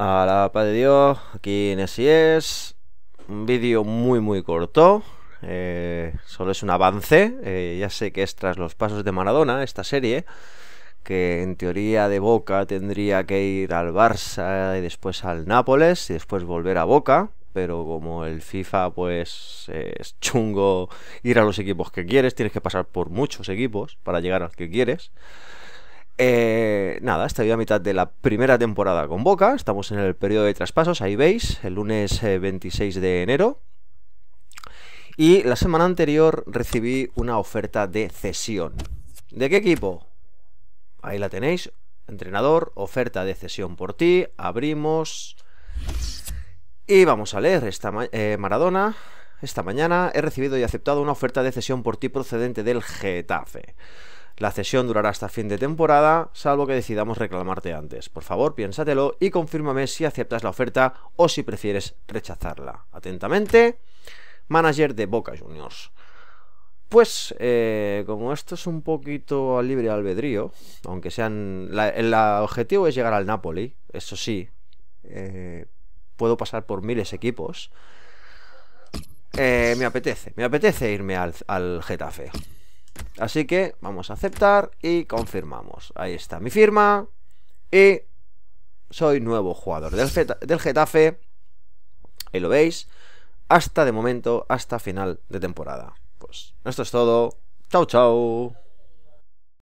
A la paz de Dios, aquí en e Un vídeo muy, muy corto. Eh, solo es un avance. Eh, ya sé que es tras los pasos de Maradona, esta serie. Que en teoría de Boca tendría que ir al Barça y después al Nápoles y después volver a Boca. Pero como el FIFA, pues eh, es chungo ir a los equipos que quieres, tienes que pasar por muchos equipos para llegar al que quieres. Eh, nada, estoy a mitad de la primera temporada con Boca, estamos en el periodo de traspasos, ahí veis, el lunes 26 eh, de enero. Y la semana anterior recibí una oferta de cesión. ¿De qué equipo? Ahí la tenéis, entrenador, oferta de cesión por ti, abrimos... Y vamos a leer esta eh, Maradona. Esta mañana he recibido y aceptado una oferta de cesión por ti procedente del Getafe. La cesión durará hasta fin de temporada, salvo que decidamos reclamarte antes. Por favor, piénsatelo y confírmame si aceptas la oferta o si prefieres rechazarla. Atentamente, manager de Boca Juniors. Pues, eh, como esto es un poquito al libre albedrío, aunque sean. el objetivo es llegar al Napoli, eso sí. Eh, puedo pasar por miles de equipos. Eh, me apetece, me apetece irme al, al Getafe. Así que vamos a aceptar y confirmamos. Ahí está mi firma. Y soy nuevo jugador del, del Getafe. Y lo veis. Hasta de momento, hasta final de temporada. Pues esto es todo. Chao, chao.